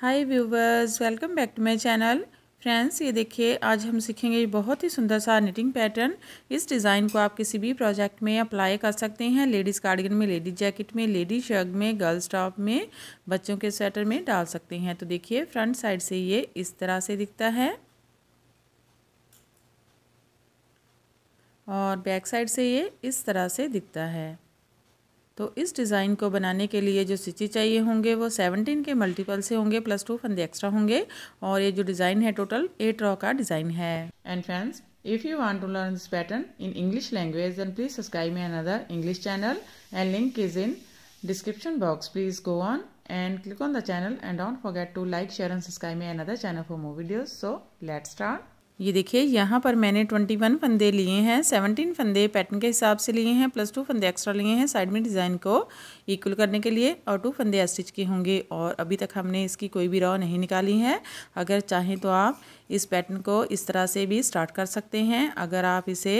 high viewers welcome back to my channel friends ये देखिए आज हम सीखेंगे बहुत ही सुंदर सा निटिंग पैटर्न इस डिज़ाइन को आप किसी भी प्रोजेक्ट में अप्लाई कर सकते हैं लेडीज़ कार्डिगन में लेडीज़ जैकेट में लेडीज शर्ग में गर्ल्स टॉप में बच्चों के स्वेटर में डाल सकते हैं तो देखिए फ्रंट साइड से ये इस तरह से दिखता है और बैक साइड से ये इस तरह से दिखता है तो इस डिज़ाइन को बनाने के लिए जो सिची चाहिए होंगे वो सेवनटीन के मल्टीपल से होंगे प्लस टू फंदे एक्स्ट्रा होंगे और ये जो डिज़ाइन है टोटल एट रॉ का डिज़ाइन है and friends if you want to learn this pattern in English language and please subscribe my another English channel and link is in description box please go on and click on the channel and don't forget to like share and subscribe my another channel for more videos so let start ये देखिए यहाँ पर मैंने twenty one फंदे लिए हैं seventeen फंदे pattern के हिसाब से लिए हैं प्लस टू फंदे एक्स्ट्रा लिए हैं साइड में डिज़ाइन को इक्वल करने के लिए और टू फंदे स्टिच के होंगे और अभी तक हमने इसकी कोई भी रॉ नहीं निकाली है अगर चाहें तो आप इस पैटर्न को इस तरह से भी स्टार्ट कर सकते हैं अगर आप इसे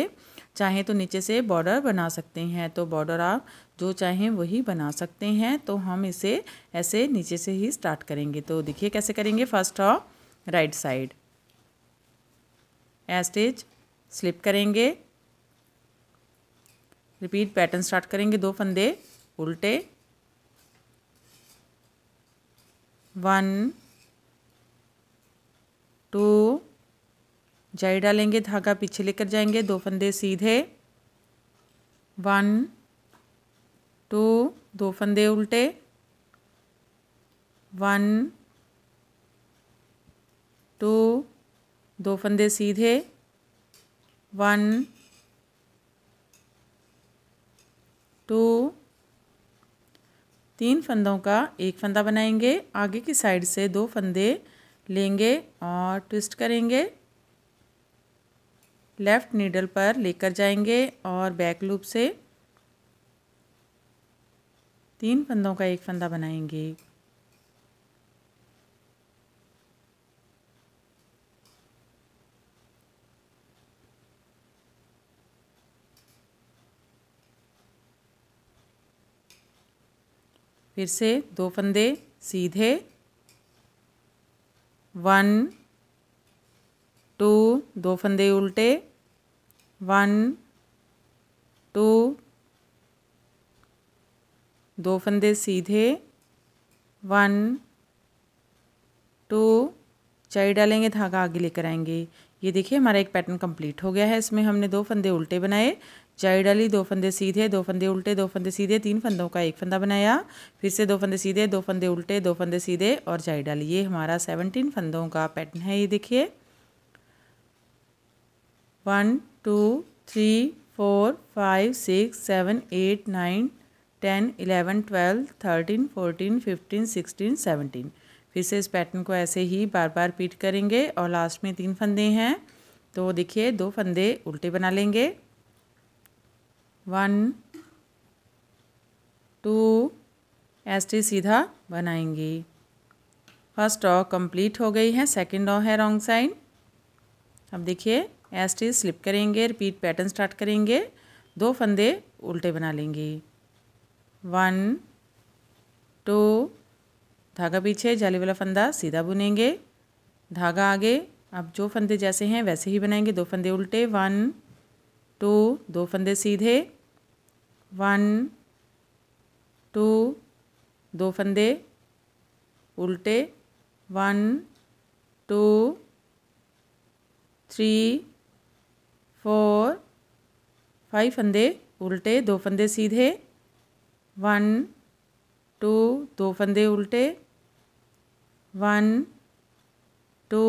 चाहें तो नीचे से बॉर्डर बना सकते हैं तो बॉर्डर आप जो चाहें वही बना सकते हैं तो हम इसे ऐसे नीचे से ही स्टार्ट करेंगे तो देखिए कैसे करेंगे first of right side edge stitch slip करेंगे रिपीट पैटर्न स्टार्ट करेंगे दो फंदे उल्टे वन टू जाई डालेंगे धागा पीछे लेकर जाएंगे दो फंदे सीधे वन टू दो फंदे उल्टे वन टू दो फंदे सीधे वन टू तीन फंदों का एक फंदा बनाएंगे आगे की साइड से दो फंदे लेंगे और ट्विस्ट करेंगे लेफ़्ट नीडल पर लेकर जाएंगे और बैक लूप से तीन फंदों का एक फंदा बनाएंगे फिर से दो फंदे सीधे वन टू दो फंदे उल्टे वन टू दो फंदे सीधे वन टू चाई डालेंगे धागा आगे लेकर आएंगे ये देखिए हमारा एक पैटर्न कंप्लीट हो गया है इसमें हमने दो फंदे उल्टे बनाए जाई डाली दो फंदे सीधे दो फंदे उल्टे दो फंदे सीधे तीन फंदों का एक फंदा बनाया फिर से दो फंदे सीधे दो फंदे उल्टे दो फंदे सीधे और जाई डाली ये हमारा सेवनटीन फंदों का पैटर्न है ये देखिए one two three four five six seven eight nine ten eleven twelve thirteen fourteen fifteen sixteen seventeen फिर से इस पैटर्न को ऐसे ही बार बार रिपीट करेंगे और लास्ट में तीन फंदे हैं तो देखिए दो फंदे उल्टे बना लेंगे वन टू एस टी सीधा बनाएंगी फर्स्ट ऑ कंप्लीट हो गई है सेकंड ऑ है रॉन्ग साइड अब देखिए एस टी स्लिप करेंगे रिपीट पैटर्न स्टार्ट करेंगे दो फंदे उल्टे बना लेंगे वन टू धागा पीछे जाली वाला फंदा सीधा बुनेंगे धागा आगे अब जो फंदे जैसे हैं वैसे ही बनाएंगे दो फंदे उल्टे वन टू दो फंदे सीधे वन टू दो फंदे उल्टे one two three four five फंदे उल्टे दो फंदे सीधे वन टू दो फंदे उल्टे वन टू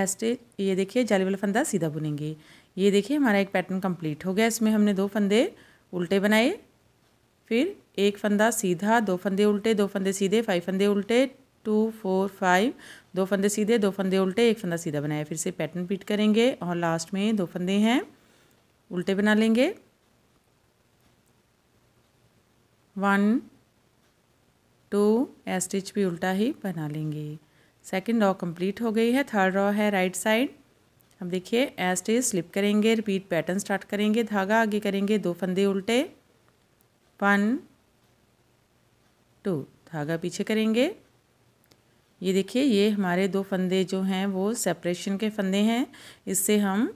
ऐसे ये देखिए जाली वाला फंदा सीधा बुनेंगे ये देखिए हमारा एक पैटर्न कंप्लीट हो गया इसमें हमने दो फंदे उल्टे बनाए फिर एक फंदा सीधा दो फंदे उल्टे दो फंदे सीधे फाइव फंदे उल्टे टू फोर फाइव दो फंदे सीधे दो फंदे उल्टे एक फंदा सीधा बनाया फिर से पैटर्न पीट करेंगे और लास्ट में दो फंदे हैं उल्टे बना लेंगे वन टू स्टिच भी उल्टा ही बना लेंगे सेकेंड रॉ कंप्लीट हो गई है थर्ड रॉ है राइट साइड अब देखिए एज टेज स्लिप करेंगे रिपीट पैटर्न स्टार्ट करेंगे धागा आगे करेंगे दो फंदे उल्टे वन टू धागा पीछे करेंगे ये देखिए ये हमारे दो फंदे जो हैं वो सेपरेशन के फंदे हैं इससे हम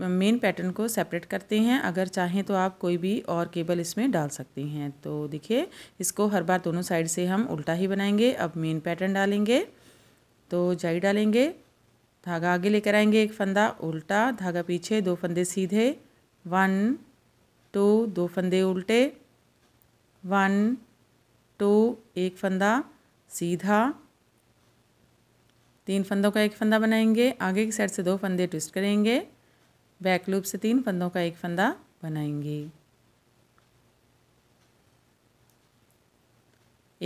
मेन पैटर्न को सेपरेट करते हैं अगर चाहें तो आप कोई भी और केबल इसमें डाल सकते हैं तो देखिए इसको हर बार दोनों साइड से हम उल्टा ही बनाएंगे अब मेन पैटर्न डालेंगे तो जाई डालेंगे धागा आगे लेकर आएंगे एक फंदा उल्टा धागा पीछे दो फंदे सीधे वन टू दो फंदे उल्टे वन टू एक फंदा सीधा तीन फंदों का एक फंदा बनाएंगे आगे की साइड से दो फंदे ट्विस्ट करेंगे बैक लूप से तीन फंदों का एक फंदा बनाएंगे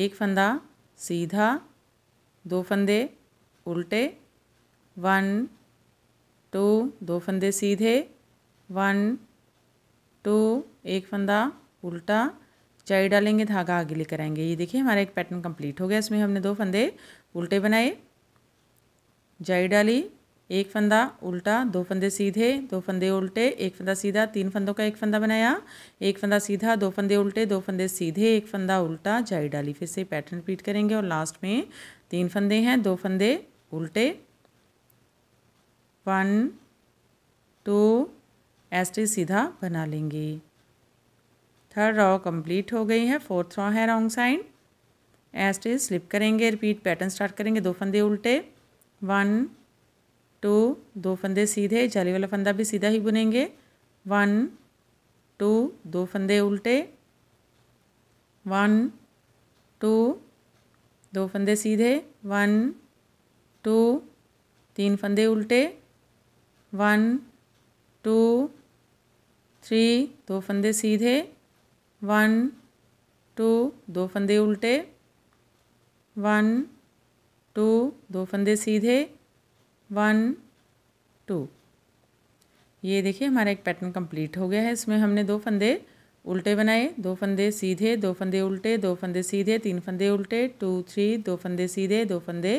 एक फंदा सीधा दो फंदे उल्टे वन टू दो फंदे सीधे वन टू एक फंदा उल्टा चाई डालेंगे धागा आगे लेकर आएंगे ये देखिए हमारा एक पैटर्न कंप्लीट हो गया इसमें हमने दो फंदे उल्टे बनाए जाई डाली एक फंदा उल्टा दो फंदे सीधे दो फंदे उल्टे एक फंदा सीधा तीन फंदों का एक फंदा बनाया एक फंदा सीधा दो फंदे उल्टे दो फंदे सीधे एक फंदा उल्टा जाई डाली फिर से पैटर्न रिपीट करेंगे और लास्ट में तीन फंदे हैं दो फंदे उल्टे वन टू एस टी सीधा बना लेंगे थर्ड रॉ कंप्लीट हो गई है फोर्थ रॉ है wrong side S T slip करेंगे रिपीट पैटर्न स्टार्ट करेंगे दो फंदे उल्टे वन टू दो फंदे सीधे जाली वाला फंदा भी सीधा ही बुनेंगे वन टू दो फंदे उल्टे वन टू दो फंदे सीधे वन टू तीन फंदे उल्टे वन टू थ्री दो फंदे सीधे वन टू दो फंदे उल्टे वन टू दो फंदे सीधे वन टू ये देखिए हमारा एक पैटर्न कंप्लीट हो गया है इसमें हमने दो फंदे उल्टे बनाए दो फंदे सीधे दो फंदे उल्टे दो फंदे सीधे तीन फंदे उल्टे टू थ्री दो फंदे सीधे दो फंदे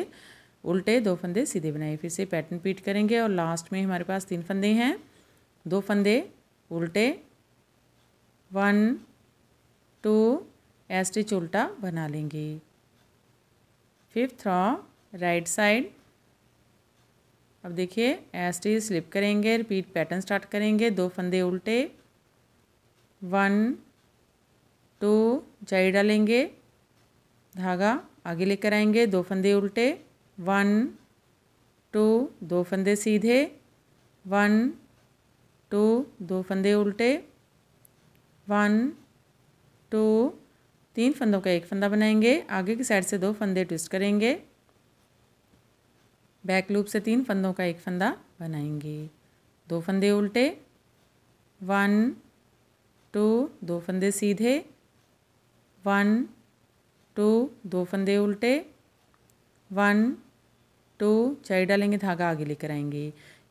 उल्टे दो फंदे सीधे बनाए फिर से पैटर्न पीट करेंगे और लास्ट में हमारे पास तीन फंदे हैं दो फंदे उल्टे वन टू एस्टिच उल्टा बना लेंगे फिफ्थ रॉ राइट साइड अब देखिए एस्टिच स्लिप करेंगे रिपीट पैटर्न स्टार्ट करेंगे दो फंदे उल्टे वन टू जाई डालेंगे धागा आगे लेकर आएंगे दो फंदे उल्टे वन टू दो फंदे सीधे वन टू दो फंदे उल्टे वन टू तीन फंदों का एक फंदा बनाएंगे आगे की साइड से दो फंदे ट्विस्ट करेंगे बैक लूप से तीन फंदों का एक फंदा बनाएंगे दो फंदे उल्टे वन टू दो फंदे सीधे वन टू दो फंदे उल्टे वन टू चढ़ी डालेंगे धागा आगे लेकर आएंगे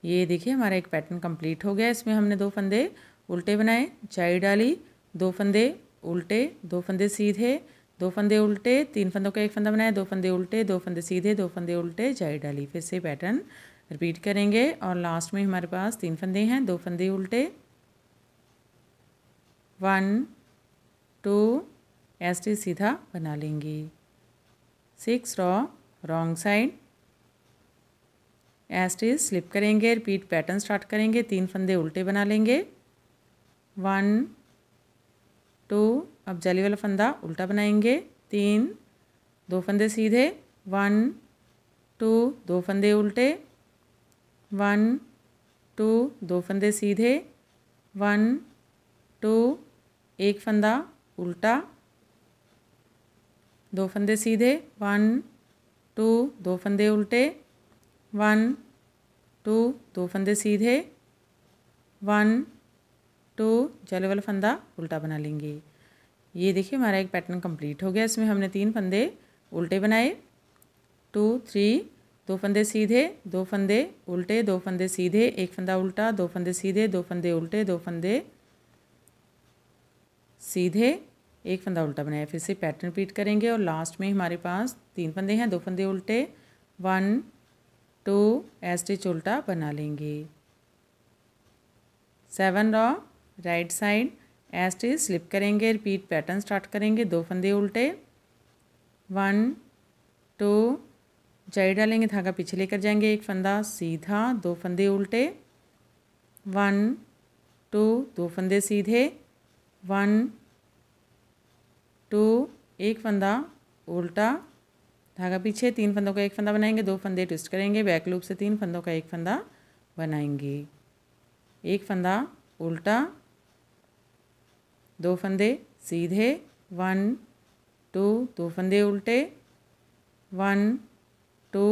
ये देखिए हमारा एक पैटर्न कंप्लीट हो गया इसमें हमने दो फंदे उल्टे बनाए चाई डाली दो फंदे उल्टे दो फंदे सीधे दो फंदे उल्टे तीन फंदों का एक फंदा बनाया दो फंदे उल्टे दो फंदे सीधे दो फंदे उल्टे जाई डाली फिर से पैटर्न रिपीट करेंगे और लास्ट में हमारे पास तीन फंदे हैं दो फंदे उल्टे वन टू एस टी सीधा बना लेंगे six row wrong side edge stitch slip करेंगे रिपीट पैटर्न स्टार्ट करेंगे तीन फंदे उल्टे बना लेंगे वन टू अब जाली वाला फंदा उल्टा बनाएंगे तीन दो फंदे सीधे वन टू दो फंदे उल्टे वन टू दो फंदे सीधे वन टू एक फंदा उल्टा दो फंदे सीधे वन टू दो फंदे उल्टे वन टू दो फंदे सीधे वन टू जले वाला फंदा उल्टा बना लेंगे ये देखिए हमारा एक पैटर्न कंप्लीट हो गया इसमें हमने तीन फंदे उल्टे बनाए टू थ्री दो फंदे सीधे दो फंदे उल्टे दो फंदे सीधे एक फंदा उल्टा दो फंदे सीधे दो फंदे उल्टे दो फंदे सीधे एक फंदा उल्टा बनाया फिर से पैटर्न रिपीट करेंगे और लास्ट में हमारे पास तीन फंदे हैं दो फंदे उल्टे वन टू एस्टिच उल्टा बना लेंगे seven row right side edge stitch slip करेंगे रिपीट पैटर्न स्टार्ट करेंगे दो फंदे उल्टे वन टू जाई डालेंगे धागा पीछे लेकर जाएंगे एक फंदा सीधा दो फंदे उल्टे वन टू दो फंदे सीधे वन टू एक फंदा उल्टा धागा पीछे तीन फंदों का एक फंदा बनाएंगे दो फंदे ट्विस्ट करेंगे बैक लूप से तीन फंदों का एक फंदा बनाएंगे एक फंदा उल्टा दो फंदे सीधे वन टू दो फंदे उल्टे वन टू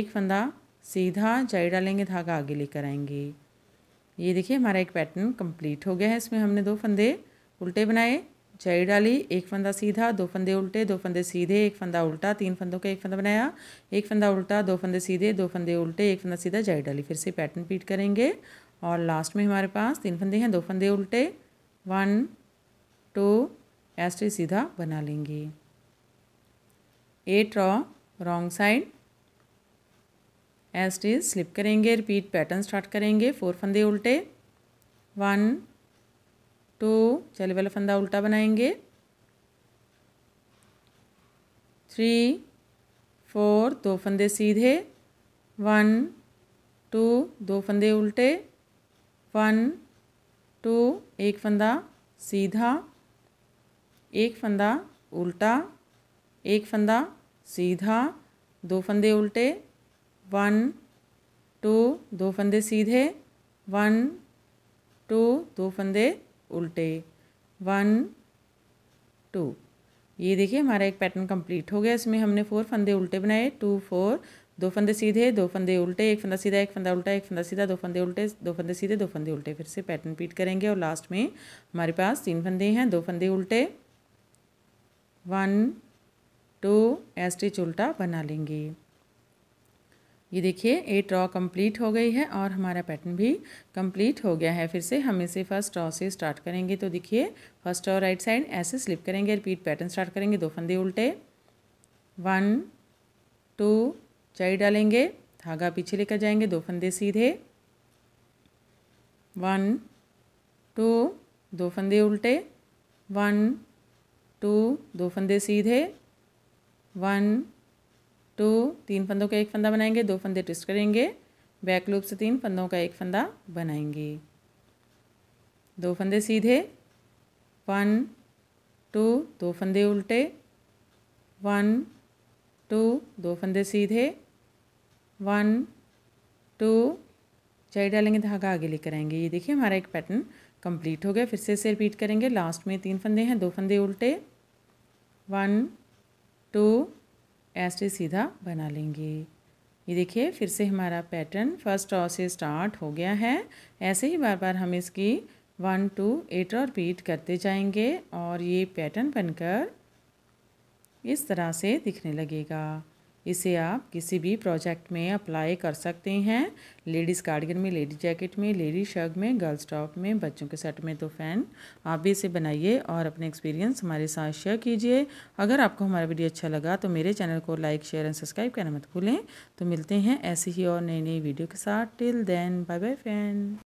एक फंदा सीधा जाई डालेंगे धागा आगे लेकर आएंगे ये देखिए हमारा एक पैटर्न कंप्लीट हो गया है इसमें हमने दो फंदे उल्टे बनाए चढ़ी डाली एक फंदा सीधा दो फंदे उल्टे दो फंदे सीधे एक फंदा उल्टा तीन फंदों का एक फंदा बनाया एक फंदा उल्टा दो फंदे सीधे दो फंदे उल्टे एक फंदा सीधा चढ़ी डाली फिर से पैटर्न रिपीट करेंगे और लास्ट में हमारे पास तीन फंदे हैं दो फंदे उल्टे वन टू ऐसे सीधा बना लेंगे eight row wrong side edge stitch slip करेंगे रिपीट पैटर्न स्टार्ट करेंगे फोर फंदे उल्टे वन तो चले वाला फंदा उल्टा बनाएंगे थ्री फोर दो फंदे सीधे वन टू दो फंदे उल्टे वन टू एक फंदा सीधा एक फंदा उल्टा एक फंदा सीधा दो फंदे उल्टे वन टू दो फंदे सीधे वन टू दो फंदे उल्टे वन टू ये देखिए हमारा एक पैटर्न कंप्लीट हो गया इसमें हमने फोर फंदे उल्टे बनाए टू फोर दो फंदे सीधे दो फंदे उल्टे एक फंदा सीधा एक फंदा उल्टा एक फंदा सीधा दो फंदे उल्टे दो फंदे सीधे दो फंदे उल्टे फिर से पैटर्न रिपीट करेंगे और लास्ट में हमारे पास तीन फंदे हैं दो फंदे उल्टे वन टू एस्टिच उल्टा बना लेंगे ये देखिए एट रॉ कंप्लीट हो गई है और हमारा पैटर्न भी कंप्लीट हो गया है फिर से हम इसे फर्स्ट रॉ से स्टार्ट करेंगे तो देखिए फर्स्ट और राइट साइड ऐसे स्लिप करेंगे रिपीट पैटर्न स्टार्ट करेंगे दो फंदे उल्टे वन टू चाई डालेंगे धागा पीछे लेकर जाएंगे दो फंदे सीधे वन टू दो फंदे उल्टे वन टू दो फंदे सीधे वन तो तीन फंदों का एक फंदा बनाएंगे दो फंदे ट्विस्ट करेंगे बैक लूप से तीन फंदों का एक फंदा बनाएंगे दो फंदे सीधे वन टू दो फंदे उल्टे वन टू दो फंदे सीधे वन टू चाई डालेंगे तो धागा आगे लेकर आएंगे ये देखिए हमारा एक पैटर्न कंप्लीट हो गया फिर से इसे रिपीट करेंगे लास्ट में तीन फंदे हैं दो फंदे उल्टे वन टू ऐसे सीधा बना लेंगे ये देखिए फिर से हमारा पैटर्न फर्स्ट और से स्टार्ट हो गया है ऐसे ही बार बार हम इसकी वन टू एट और रिपीट करते जाएंगे और ये पैटर्न बनकर इस तरह से दिखने लगेगा इसे आप किसी भी प्रोजेक्ट में अप्लाई कर सकते हैं लेडीज़ कार्डिगन में लेडीज़ जैकेट में लेडीज़ शर्ग में गर्ल्स टॉप में बच्चों के सेट में तो फ़ैन आप भी इसे बनाइए और अपने एक्सपीरियंस हमारे साथ शेयर कीजिए अगर आपको हमारा वीडियो अच्छा लगा तो मेरे चैनल को लाइक शेयर एंड सब्सक्राइब करना मत भूलें तो मिलते हैं ऐसे ही और नई नई वीडियो के साथ till then bye bye friend